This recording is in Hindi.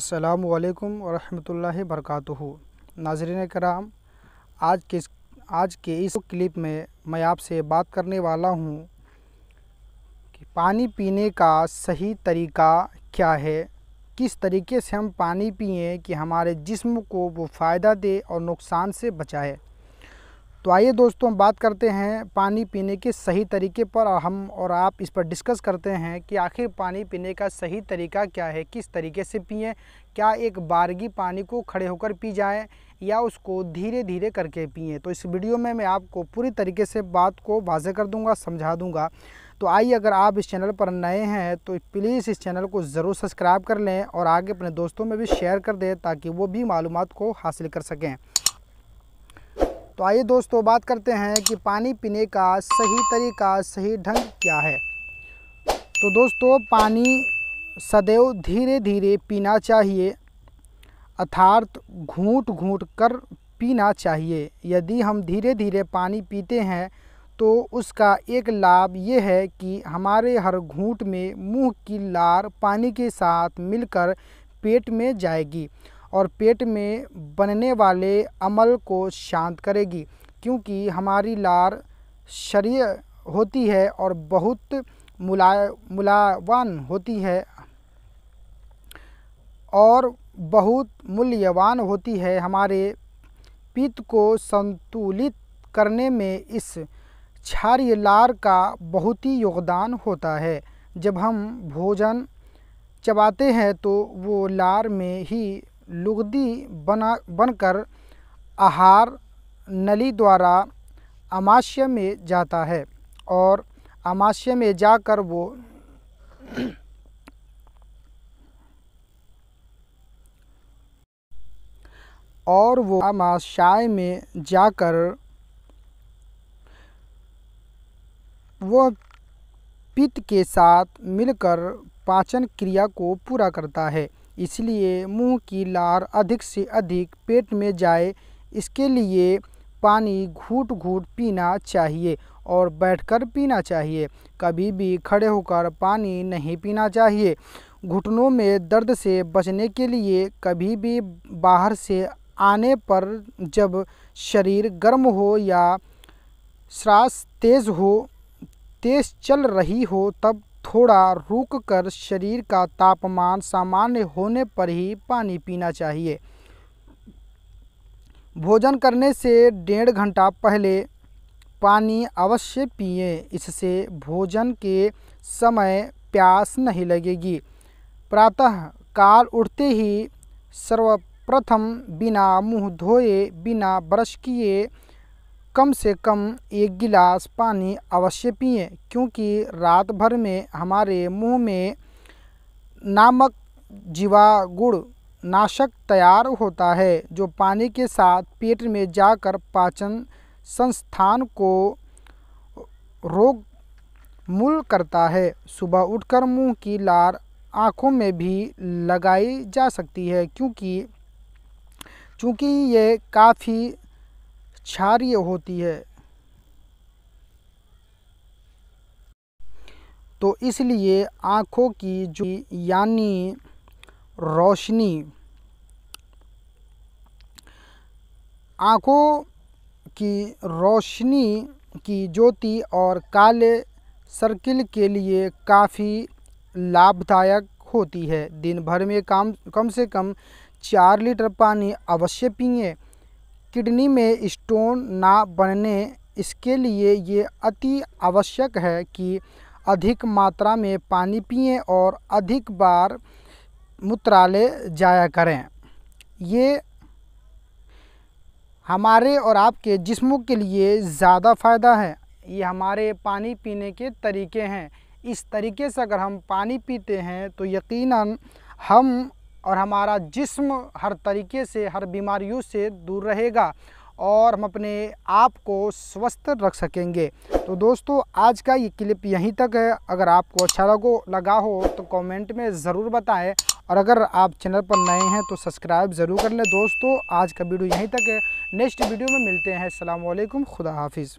अस्सलाम वालेकुम वरहमतुल्लाहि नाजरन नाजरीन कराम आज के आज के इस क्लिप में मैं आपसे बात करने वाला हूँ कि पानी पीने का सही तरीका क्या है किस तरीके से हम पानी पिए कि हमारे जिस्म को वो फ़ायदा दे और नुकसान से बचाए तो आइए दोस्तों बात करते हैं पानी पीने के सही तरीके पर और हम और आप इस पर डिस्कस करते हैं कि आखिर पानी पीने का सही तरीका क्या है किस तरीके से पिए क्या एक बारगी पानी को खड़े होकर पी जाएँ या उसको धीरे धीरे करके पिए तो इस वीडियो में मैं आपको पूरी तरीके से बात को वाजे कर दूँगा समझा दूँगा तो आइए अगर आप इस चैनल पर नए हैं तो प्लीज़ इस चैनल को ज़रूर सब्सक्राइब कर लें और आगे अपने दोस्तों में भी शेयर कर दें ताकि वो भी मालूम को हासिल कर सकें तो आइए दोस्तों बात करते हैं कि पानी पीने का सही तरीका सही ढंग क्या है तो दोस्तों पानी सदैव धीरे धीरे पीना चाहिए अर्थात घूट घूट कर पीना चाहिए यदि हम धीरे धीरे पानी पीते हैं तो उसका एक लाभ ये है कि हमारे हर घूट में मुंह की लार पानी के साथ मिलकर पेट में जाएगी और पेट में बनने वाले अमल को शांत करेगी क्योंकि हमारी लार शरीय होती है और बहुत मुला मुलावान होती है और बहुत मूल्यवान होती है हमारे पित्त को संतुलित करने में इस क्षार्य लार का बहुत ही योगदान होता है जब हम भोजन चबाते हैं तो वो लार में ही लुगदी बना बनकर आहार नली द्वारा अमाश्य में जाता है और अमाश्य में जाकर वो और वो अमाशाय में जाकर वह पित्त के साथ मिलकर पाचन क्रिया को पूरा करता है इसलिए मुंह की लार अधिक से अधिक पेट में जाए इसके लिए पानी घूट घूट पीना चाहिए और बैठकर पीना चाहिए कभी भी खड़े होकर पानी नहीं पीना चाहिए घुटनों में दर्द से बचने के लिए कभी भी बाहर से आने पर जब शरीर गर्म हो या श्रास तेज़ हो तेज़ चल रही हो तब थोड़ा रुक कर शरीर का तापमान सामान्य होने पर ही पानी पीना चाहिए भोजन करने से डेढ़ घंटा पहले पानी अवश्य पिए इससे भोजन के समय प्यास नहीं लगेगी प्रातः काल उठते ही सर्वप्रथम बिना मुंह धोए बिना ब्रश किए कम से कम एक गिलास पानी अवश्य पिए क्योंकि रात भर में हमारे मुंह में नामक गुड़ नाशक तैयार होता है जो पानी के साथ पेट में जाकर पाचन संस्थान को रोग मूल करता है सुबह उठकर मुंह की लार आँखों में भी लगाई जा सकती है क्योंकि चूँकि ये काफ़ी क्षारीय होती है तो इसलिए आँखों की जो यानी रोशनी आँखों की रोशनी की ज्योति और काले सर्किल के लिए काफ़ी लाभदायक होती है दिन भर में काम कम से कम चार लीटर पानी अवश्य पिए किडनी में स्टोन ना बनने इसके लिए ये अति आवश्यक है कि अधिक मात्रा में पानी पिए और अधिक बार मूत्रालय जाया करें ये हमारे और आपके जिस्मों के लिए ज़्यादा फ़ायदा है ये हमारे पानी पीने के तरीके हैं इस तरीके से अगर हम पानी पीते हैं तो यकीनन हम और हमारा जिस्म हर तरीके से हर बीमारियों से दूर रहेगा और हम अपने आप को स्वस्थ रख सकेंगे तो दोस्तों आज का ये क्लिप यहीं तक है अगर आपको अच्छा लगो लगा हो तो कमेंट में ज़रूर बताएं और अगर आप चैनल पर नए हैं तो सब्सक्राइब ज़रूर कर लें दोस्तों आज का वीडियो यहीं तक है नेक्स्ट वीडियो में मिलते हैं अल्लाम खुदा हाफिज़